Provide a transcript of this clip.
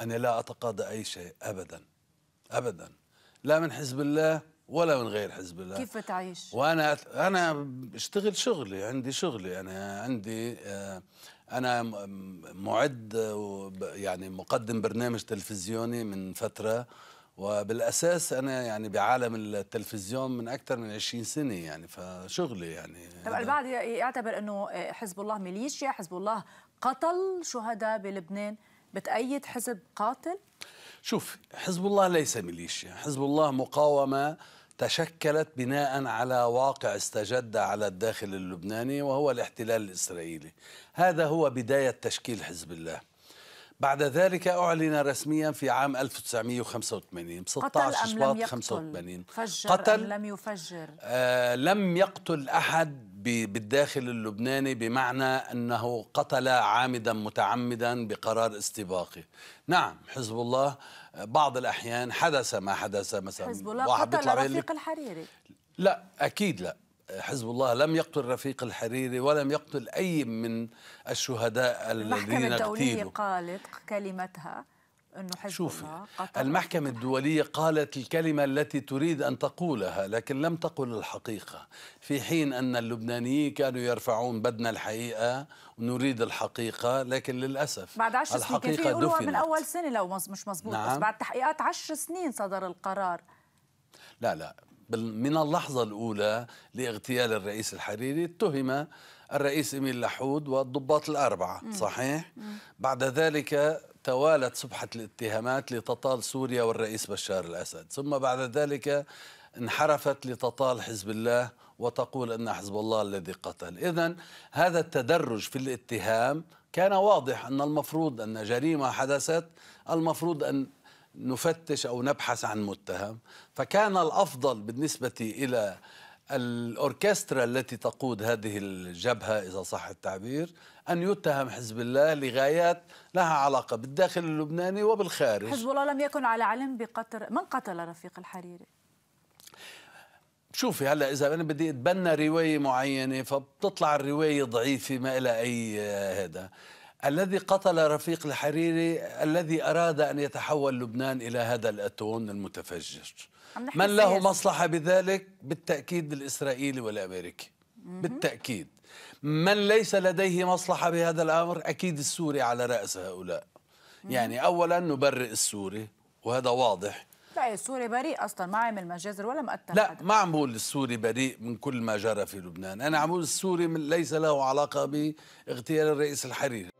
أنا لا أتقاضى أي شيء أبدا أبدا لا من حزب الله ولا من غير حزب الله كيف بتعيش؟ وأنا أنا بشتغل شغلي عندي شغلي أنا عندي آه، أنا معد يعني مقدم برنامج تلفزيوني من فترة وبالاساس انا يعني بعالم التلفزيون من اكثر من 20 سنه يعني فشغلي يعني طبعا البعض يعتبر انه آه، حزب الله ميليشيا حزب الله قتل شهداء بلبنان بتأيد حزب قاتل؟ شوف حزب الله ليس ميليشيا حزب الله مقاومة تشكلت بناء على واقع استجد على الداخل اللبناني وهو الاحتلال الإسرائيلي هذا هو بداية تشكيل حزب الله بعد ذلك أعلن رسميا في عام 1985 ب 16 شباط 85 قتل أم لم يفجر آه لم يقتل أحد بالداخل اللبناني بمعنى أنه قتل عامدا متعمدا بقرار استباقي نعم حزب الله بعض الأحيان حدث ما حدث مثلا حزب الله واحد قتل رفيق الحريري لا أكيد لا حزب الله لم يقتل رفيق الحريري ولم يقتل أي من الشهداء الذين قتلوا المحكمة الدولية قالت كلمتها انه حزب شوفي الله المحكمة الدولية قالت الكلمة التي تريد ان تقولها لكن لم تقل الحقيقة في حين ان اللبنانيين كانوا يرفعون بدنا الحقيقة ونريد الحقيقة لكن للاسف بعد 10 سنين كان في من اول سنة لو مش مزبوط نعم. بس بعد تحقيقات 10 سنين صدر القرار لا لا من اللحظة الأولى لاغتيال الرئيس الحريري اتهم الرئيس إميل لحود والضباط الأربعة صحيح؟ بعد ذلك توالت سبحة الاتهامات لتطال سوريا والرئيس بشار الأسد ثم بعد ذلك انحرفت لتطال حزب الله وتقول أن حزب الله الذي قتل إذا هذا التدرج في الاتهام كان واضح أن المفروض أن جريمة حدثت المفروض أن نفتش أو نبحث عن متهم فكان الأفضل بالنسبة إلى الأوركسترا التي تقود هذه الجبهة إذا صح التعبير أن يتهم حزب الله لغايات لها علاقة بالداخل اللبناني وبالخارج حزب الله لم يكن على علم بقتل من قتل رفيق الحريري؟ شوفي هلا اذا انا بدي اتبنى روايه معينه فبتطلع الروايه ضعيفه ما لها اي آه، هذا الذي قتل رفيق الحريري الذي أراد أن يتحول لبنان إلى هذا الأتون المتفجر من له مصلحة بذلك بالتأكيد الإسرائيلي والأمريكي بالتأكيد من ليس لديه مصلحة بهذا الأمر أكيد السوري على رأس هؤلاء يعني أولا نبرئ السوري وهذا واضح لا السوري بريء اصلا ما عمل مجازر ولا مقتل لا حدا. ما عم بقول السوري بريء من كل ما جرى في لبنان انا عم بقول السوري ليس له علاقه باغتيال الرئيس الحريري